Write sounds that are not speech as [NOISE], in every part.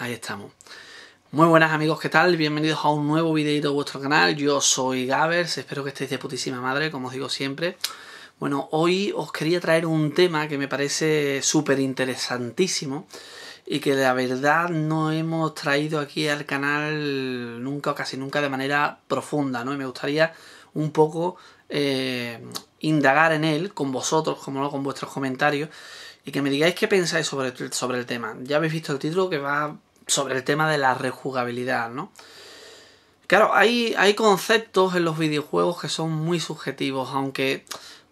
Ahí estamos. Muy buenas amigos, ¿qué tal? Bienvenidos a un nuevo videito de vuestro canal. Yo soy Gavers, espero que estéis de putísima madre, como os digo siempre. Bueno, hoy os quería traer un tema que me parece súper interesantísimo y que la verdad no hemos traído aquí al canal nunca o casi nunca de manera profunda, ¿no? Y me gustaría un poco eh, indagar en él con vosotros, como con vuestros comentarios y que me digáis qué pensáis sobre, sobre el tema. Ya habéis visto el título que va sobre el tema de la rejugabilidad, ¿no? Claro, hay, hay conceptos en los videojuegos que son muy subjetivos, aunque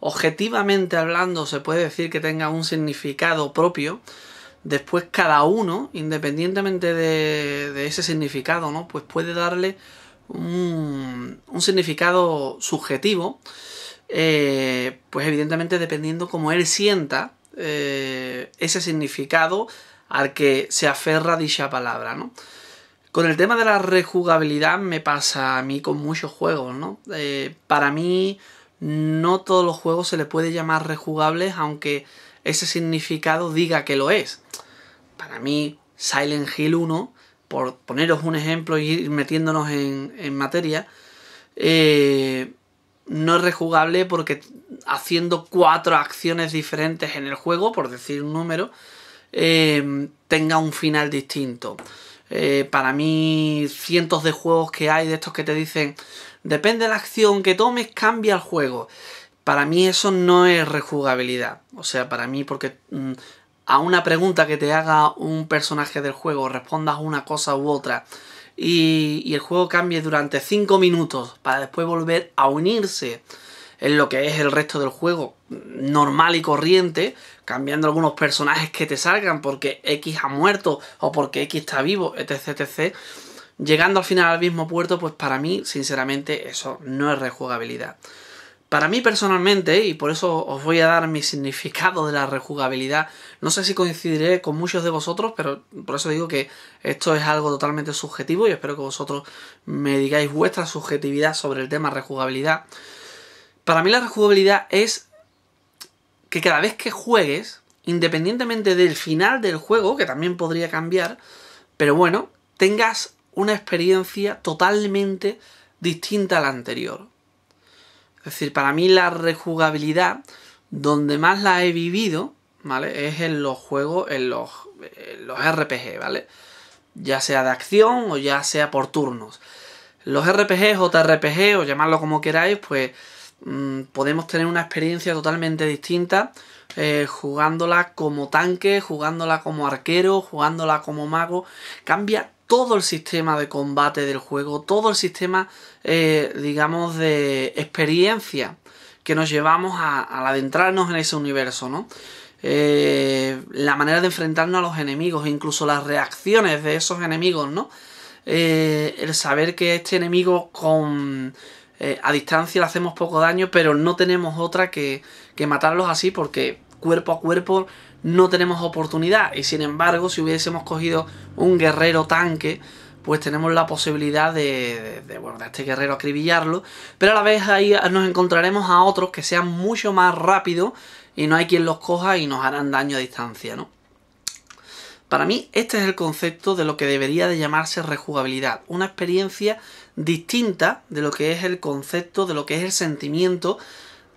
objetivamente hablando se puede decir que tenga un significado propio, después cada uno, independientemente de, ese significado, ¿no? Pues puede darle un, significado subjetivo, eh, pues evidentemente dependiendo cómo él sienta eh, ese significado al que se aferra dicha palabra, ¿no? Con el tema de la rejugabilidad me pasa a mí con muchos juegos, ¿no? Eh, para mí no todos los juegos se les puede llamar rejugables aunque ese significado diga que lo es. Para mí Silent Hill 1, por poneros un ejemplo y ir metiéndonos en, materia, eh, no es rejugable porque haciendo cuatro acciones diferentes en el juego, por decir un número, Em, tenga un final distinto. Eh, para mí, cientos de juegos que hay de estos que te dicen, depende de la acción que tomes, cambia el juego. Para mí eso no es rejugabilidad. O sea, para mí porque mm, a una pregunta que te haga un personaje del juego respondas una cosa u otra y, y el juego cambie durante 5 minutos para después volver a unirse en lo que es el resto del juego mm, normal y corriente, cambiando algunos personajes que te salgan porque X ha muerto o porque X está vivo, etc, etc. Llegando al final al mismo puerto, pues para mí, sinceramente, eso no es rejugabilidad. Para mí personalmente, y por eso os voy a dar mi significado de la rejugabilidad, no sé si coincidiré con muchos de vosotros, pero por eso digo que esto es algo totalmente subjetivo y espero que vosotros me digáis vuestra subjetividad sobre el tema rejugabilidad. Para mí la rejugabilidad es que cada vez que juegues, independientemente del final del juego, que también podría cambiar, pero bueno, tengas una experiencia totalmente distinta a la anterior. Es decir, para mí la rejugabilidad, donde más la he vivido, ¿vale? Es en los juegos, en los, los RPG, ¿vale? Ya sea de acción o ya sea por turnos. Los RPGs, JRPG o llamarlo como queráis, pues Mm, podemos tener una experiencia totalmente distinta eh, jugándola como tanque, jugándola como arquero, jugándola como mago. Cambia todo el sistema de combate del juego, todo el sistema, eh, digamos, de experiencia que nos llevamos a, al adentrarnos en ese universo, ¿no? Eh, la manera de enfrentarnos a los enemigos, incluso las reacciones de esos enemigos, ¿no? el saber que este enemigo con eh, a distancia le hacemos poco daño, pero no tenemos otra que, matarlos así porque cuerpo a cuerpo no tenemos oportunidad. Y sin embargo, si hubiésemos cogido un guerrero tanque, pues tenemos la posibilidad de, bueno, de este guerrero acribillarlo, pero a la vez ahí nos encontraremos a otros que sean mucho más rápidos y no hay quien los coja y nos harán daño a distancia, ¿no? Para mí este es el concepto de lo que debería de llamarse rejugabilidad, una experiencia distinta de lo que es el concepto, de lo que es el sentimiento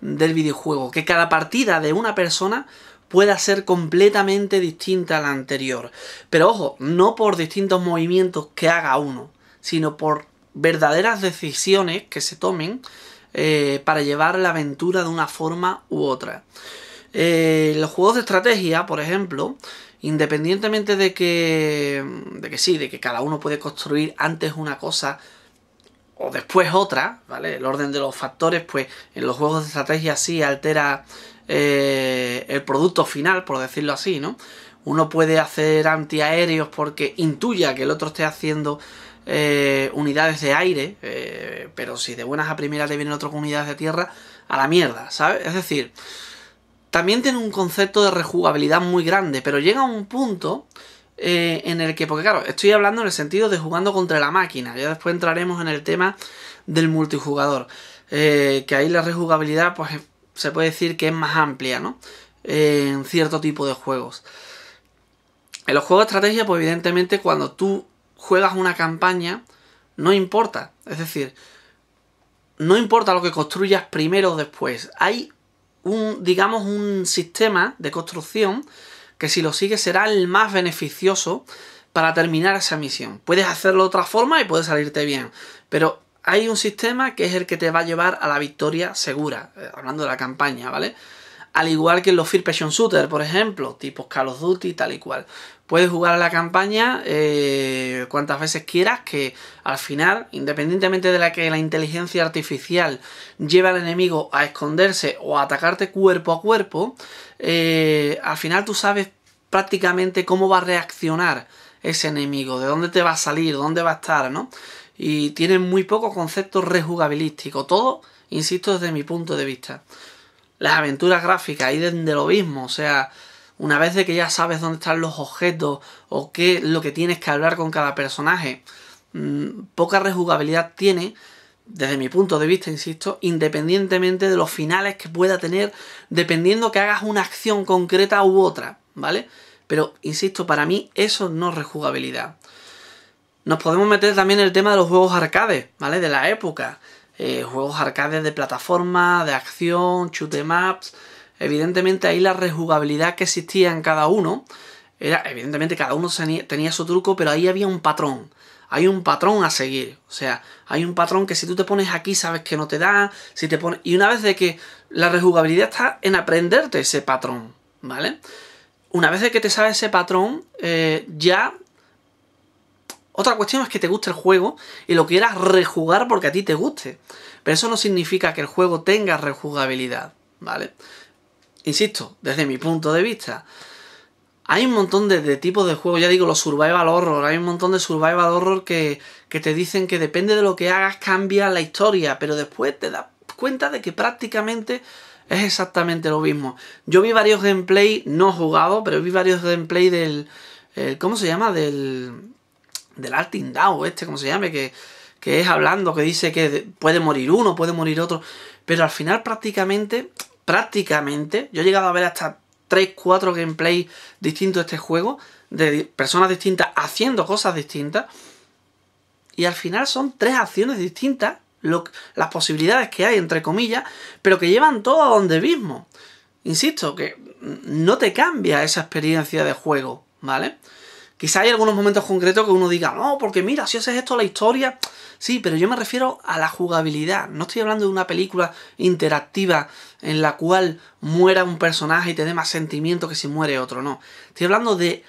del videojuego. Que cada partida de una persona pueda ser completamente distinta a la anterior. Pero ojo, no por distintos movimientos que haga uno, sino por verdaderas decisiones que se tomen eh, para llevar la aventura de una forma u otra. Eh, los juegos de estrategia, por ejemplo, independientemente de que, de que sí, de que cada uno puede construir antes una cosa o después otra, ¿vale? El orden de los factores, pues en los juegos de estrategia sí altera eh, el producto final, por decirlo así, ¿no? Uno puede hacer antiaéreos porque intuya que el otro esté haciendo eh, unidades de aire, eh, pero si de buenas a primeras le vienen con unidades de tierra, a la mierda, ¿sabes? Es decir, también tiene un concepto de rejugabilidad muy grande, pero llega un punto eh, en el que, porque claro, estoy hablando en el sentido de jugando contra la máquina, ya después entraremos en el tema del multijugador, eh, que ahí la rejugabilidad pues eh, se puede decir que es más amplia, ¿no? en cierto tipo de juegos. En los juegos de estrategia, pues evidentemente cuando tú juegas una campaña, no importa, es decir, no importa lo que construyas primero o después, hay un, digamos, un sistema de construcción que si lo sigues será el más beneficioso para terminar esa misión. Puedes hacerlo de otra forma y puede salirte bien, pero hay un sistema que es el que te va a llevar a la victoria segura, eh, hablando de la campaña, ¿vale? Al igual que en los First Passion Shooter, por ejemplo, Tipo Call of Duty, tal y cual. Puedes jugar a la campaña eh, cuantas veces quieras, que al final, independientemente de la que la inteligencia artificial lleve al enemigo a esconderse o a atacarte cuerpo a cuerpo, eh, al final tú sabes prácticamente cómo va a reaccionar ese enemigo, de dónde te va a salir, dónde va a estar, ¿no? Y tiene muy poco concepto rejugabilístico. Todo, insisto, desde mi punto de vista. Las aventuras gráficas y desde lo mismo, o sea, una vez de que ya sabes dónde están los objetos o qué es lo que tienes que hablar con cada personaje, mm, poca rejugabilidad tiene, desde mi punto de vista, insisto, independientemente de los finales que pueda tener, dependiendo que hagas una acción concreta u otra, ¿vale? Pero, insisto, para mí eso no es rejugabilidad. Nos podemos meter también el tema de los juegos arcade, ¿vale? De la época. Eh, juegos arcades de plataforma, de acción, shoot em maps evidentemente ahí la rejugabilidad que existía en cada uno, era, evidentemente cada uno tenía su truco, pero ahí había un patrón. Hay un patrón a seguir. O sea, hay un patrón que si tú te pones aquí sabes que no te da. Si te pones... Y una vez de que la rejugabilidad está en aprenderte ese patrón, ¿vale? Una vez de que te sabes ese patrón, eh, ya... Otra cuestión es que te guste el juego y lo quieras rejugar porque a ti te guste. Pero eso no significa que el juego tenga rejugabilidad, ¿vale? insisto, desde mi punto de vista, hay un montón de, tipos de juegos, ya digo, los survival horror, hay un montón de survival horror que, que, te dicen que depende de lo que hagas cambia la historia, pero después te das cuenta de que prácticamente es exactamente lo mismo. Yo vi varios gameplay, no jugado, pero vi varios gameplay del... Eh, ¿Cómo se llama? Del... Del este, ¿cómo se llame? Que, que es hablando, que dice que puede morir uno, puede morir otro, pero al final prácticamente prácticamente, yo he llegado a ver hasta 3, 4 gameplays distintos de este juego, de personas distintas haciendo cosas distintas, y al final son tres acciones distintas, las posibilidades que hay, entre comillas, pero que llevan todo a donde mismo. Insisto, que no te cambia esa experiencia de juego, ¿vale? Quizá hay algunos momentos concretos que uno diga, no, porque mira, si haces esto la historia Sí, pero yo me refiero a la jugabilidad. No estoy hablando de una película interactiva en la cual muera un personaje y te dé más sentimiento que si muere otro, no. Estoy hablando de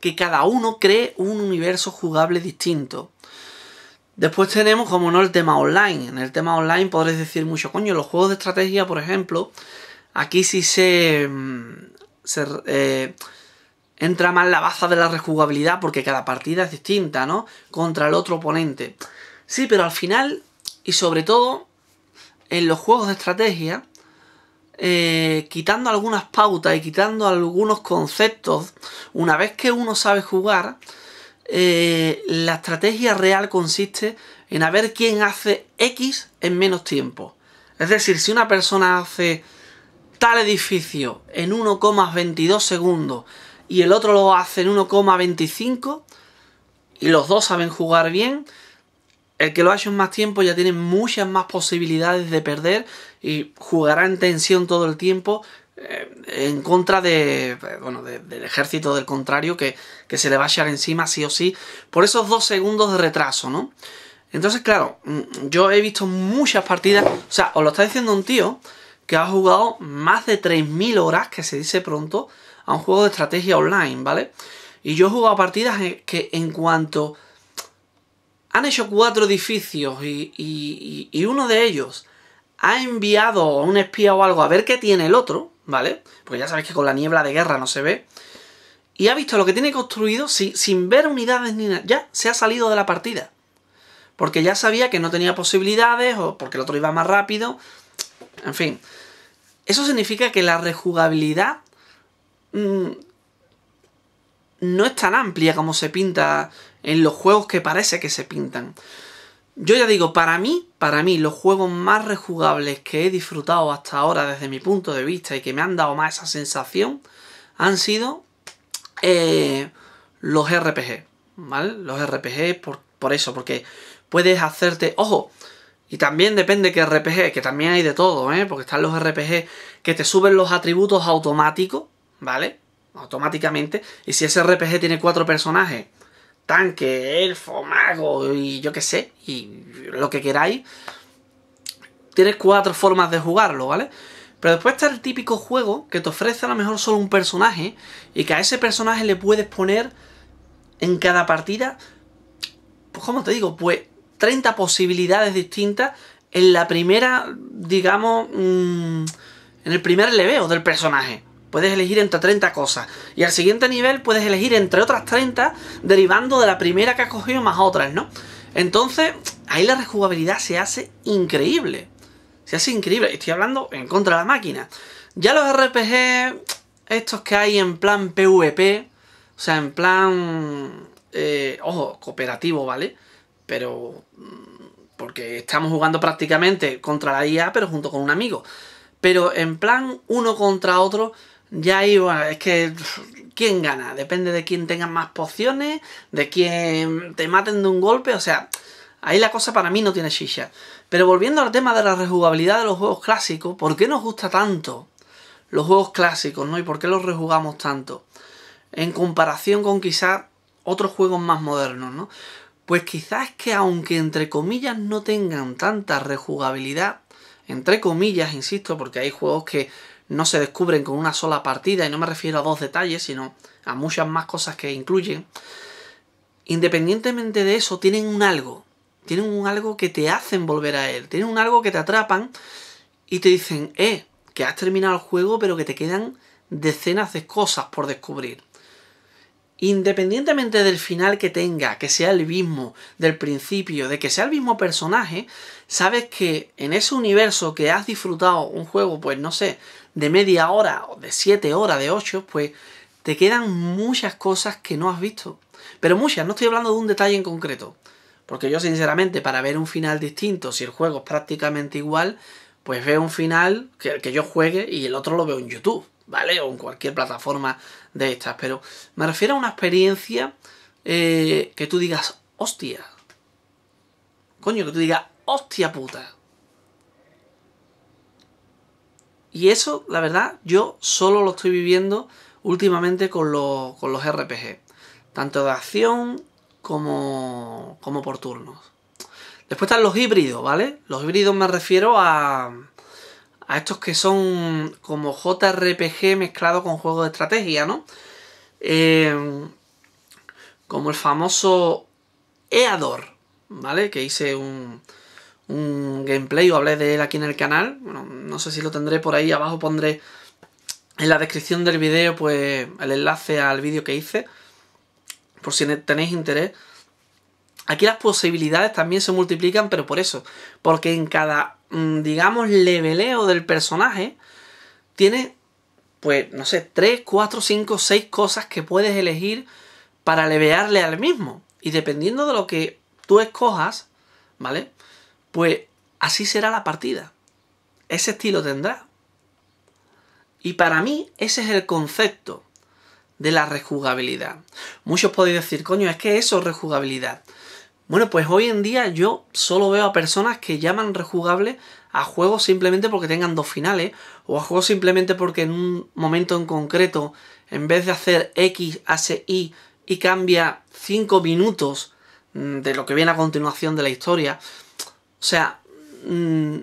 que cada uno cree un universo jugable distinto. Después tenemos, como no, el tema online. En el tema online podréis decir mucho, coño, los juegos de estrategia, por ejemplo, aquí sí se... Mm, eh, entra más la baza de la rejugabilidad porque cada partida es distinta, ¿no? Contra el otro oponente. Sí, pero al final, y sobre todo en los juegos de estrategia, eh, quitando algunas pautas y quitando algunos conceptos, una vez que uno sabe jugar, eh, la estrategia real consiste en a ver quién hace X en menos tiempo. Es decir, si una persona hace tal edificio en 1,22 segundos y el otro lo hace en 1,25 y los dos saben jugar bien, el que lo ha hecho en más tiempo ya tiene muchas más posibilidades de perder y jugará en tensión todo el tiempo eh, en contra de, eh, bueno, del ejército del contrario que, que, se le va a echar encima sí o sí por esos dos segundos de retraso, ¿no? Entonces, claro, mm, yo he visto muchas partidas, o sea, os lo está diciendo un tío que ha jugado más de 3.000 horas, que se dice pronto, a un juego de estrategia online, ¿vale? Y yo he jugado partidas que en cuanto han hecho cuatro edificios y, uno de ellos ha enviado a un espía o algo a ver qué tiene el otro, ¿vale? Porque ya sabéis que con la niebla de guerra no se ve. Y ha visto lo que tiene construido sin, ver unidades ni nada. Ya se ha salido de la partida. Porque ya sabía que no tenía posibilidades o porque el otro iba más rápido. En fin. Eso significa que la rejugabilidad mm, no es tan amplia como se pinta en los juegos que parece que se pintan. Yo ya digo, para mí, para mí, los juegos más rejugables que he disfrutado hasta ahora desde mi punto de vista y que me han dado más esa sensación han sido eh, los RPG, ¿vale? Los RPG por, eso, porque puedes hacerte, ojo, y también depende qué RPG, que también hay de todo, ¿eh? Porque están los RPG que te suben los atributos automáticos, ¿vale? automáticamente. Y si ese RPG tiene cuatro personajes, tanque, elfo, mago y yo que sé, y lo que queráis, tienes cuatro formas de jugarlo, ¿vale? Pero después está el típico juego que te ofrece a lo mejor solo un personaje y que a ese personaje le puedes poner en cada partida, pues como te digo, pues 30 posibilidades distintas en la primera, digamos, mm, en el primer leveo del personaje. Puedes elegir entre 30 cosas. Y al siguiente nivel puedes elegir entre otras 30, derivando de la primera que has cogido más otras, ¿no? Entonces, ahí la rejugabilidad se hace increíble. Se hace increíble. Estoy hablando en contra de la máquina. Ya los RPG, estos que hay en plan PvP, o sea, en plan... Eh, ojo, cooperativo, ¿vale? Pero... Mm, porque estamos jugando prácticamente contra la IA, pero junto con un amigo. Pero en plan uno contra otro, ya ahí, bueno, es que quién gana, depende de quién tenga más pociones, de quién te maten de un golpe, o sea, ahí la cosa para mí no tiene chicha. Pero volviendo al tema de la rejugabilidad de los juegos clásicos, ¿por qué nos gusta tanto los juegos clásicos, no? ¿Y por qué los rejugamos tanto? En comparación con quizás otros juegos más modernos, ¿no? Pues quizás es que aunque entre comillas no tengan tanta rejugabilidad, entre comillas, insisto, porque hay juegos que no se descubren con una sola partida, y no me refiero a dos detalles, sino a muchas más cosas que incluyen, independientemente de eso, tienen un algo, tienen un algo que te hacen volver a él, tienen un algo que te atrapan y te dicen, eh, que has terminado el juego, pero que te quedan decenas de cosas por descubrir. Independientemente del final que tenga, que sea el mismo del principio, de que sea el mismo personaje, sabes que en ese universo que has disfrutado un juego, pues no sé, de media hora, o de siete horas, de ocho, pues te quedan muchas cosas que no has visto. Pero muchas, no estoy hablando de un detalle en concreto. Porque yo sinceramente, para ver un final distinto, si el juego es prácticamente igual, pues veo un final que que yo juegue y el otro lo veo en YouTube, ¿vale? O en cualquier plataforma de estas. Pero me refiero a una experiencia eh, que tú digas, hostia. Coño, que tú digas, hostia puta. Y eso, la verdad, yo solo lo estoy viviendo últimamente con, los RPG. Tanto de acción como, como por turnos. Después están los híbridos, ¿vale? Los híbridos me refiero a, a estos que son como JRPG mezclado con juegos de estrategia, ¿no? Em, como el famoso Eador, ¿vale? Que hice un, un gameplay o hablé de él aquí en el canal. Bueno, no sé si lo tendré por ahí abajo, pondré en la descripción del vídeo pues el enlace al vídeo que hice, por si tenéis interés. Aquí las posibilidades también se multiplican, pero por eso, porque en cada, mm, digamos, leveleo del personaje, tiene, pues, no sé, 3, 4, 5, 6 cosas que puedes elegir para levearle al mismo. Y dependiendo de lo que tú escojas, ¿vale? Pues así será la partida. Ese estilo tendrá. Y para mí ese es el concepto de la rejugabilidad. Muchos podéis decir, coño, es que eso es rejugabilidad. Bueno, pues hoy en día yo solo veo a personas que llaman rejugable a juegos simplemente porque tengan dos finales, o a juegos simplemente porque en un momento en concreto, en vez de hacer X, hace Y y cambia 5 minutos mm, de lo que viene a continuación de la historia. O sea, mm,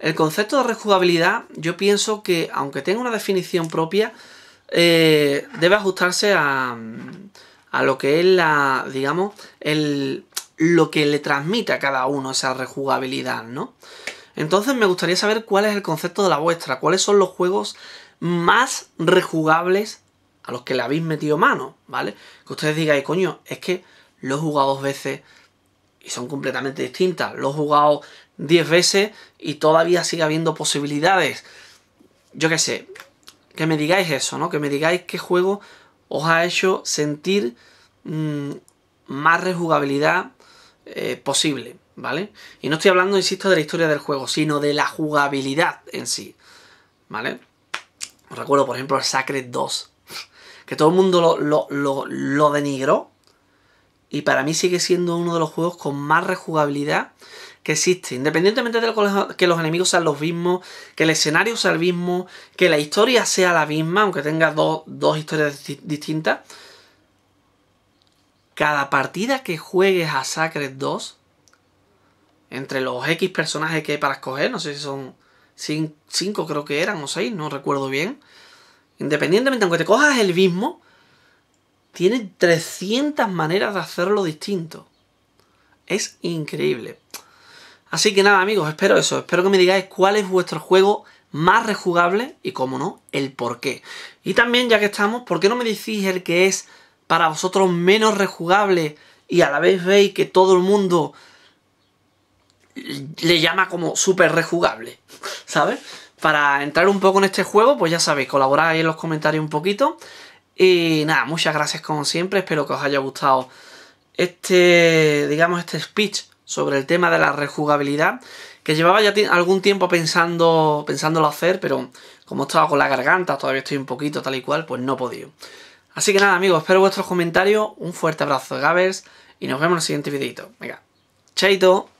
el concepto de rejugabilidad, yo pienso que, aunque tenga una definición propia, eh, debe ajustarse a, mm, a, lo que es la, digamos, el, lo que le transmite a cada uno esa rejugabilidad, ¿no? Entonces me gustaría saber cuál es el concepto de la vuestra, cuáles son los juegos más rejugables a los que le habéis metido mano, ¿vale? Que ustedes digáis, coño, es que lo he jugado dos veces, y son completamente distintas. Lo he jugado 10 veces y todavía sigue habiendo posibilidades. Yo qué sé, que me digáis eso, ¿no? Que me digáis qué juego os ha hecho sentir mm, más rejugabilidad eh, posible, ¿vale? Y no estoy hablando, insisto, de la historia del juego, sino de la jugabilidad en sí, ¿vale? Os recuerdo, por ejemplo, el Sacred 2, que todo el mundo lo, lo, lo, lo denigró y para mí sigue siendo uno de los juegos con más rejugabilidad que existe. Independientemente de que los enemigos sean los mismos, que el escenario sea el mismo, que la historia sea la misma, aunque tenga dos, dos historias distintas. Cada partida que juegues a Sacred 2, entre los X personajes que hay para escoger, no sé si son 5 creo que eran o 6, no recuerdo bien. Independientemente, aunque te cojas el mismo, tiene 300 maneras de hacerlo distinto. Es increíble. Así que nada, amigos, espero eso. Espero que me digáis cuál es vuestro juego más rejugable y, como no, el por qué. Y también, ya que estamos, ¿por qué no me decís el que es para vosotros menos rejugable y a la vez veis que todo el mundo le llama como súper rejugable? [LAUGHS] ¿Sabes? Para entrar un poco en este juego, pues ya sabéis, colaborad en los comentarios un poquito. Y nada, muchas gracias como siempre, espero que os haya gustado este, digamos, este speech sobre el tema de la rejugabilidad, que llevaba ya algún tiempo pensando, pensándolo hacer, pero como estaba con la garganta, todavía estoy un poquito tal y cual, pues no he podido. Así que nada, amigos, espero vuestros comentarios, un fuerte abrazo gabers y nos vemos en el siguiente videito. Venga, chaito.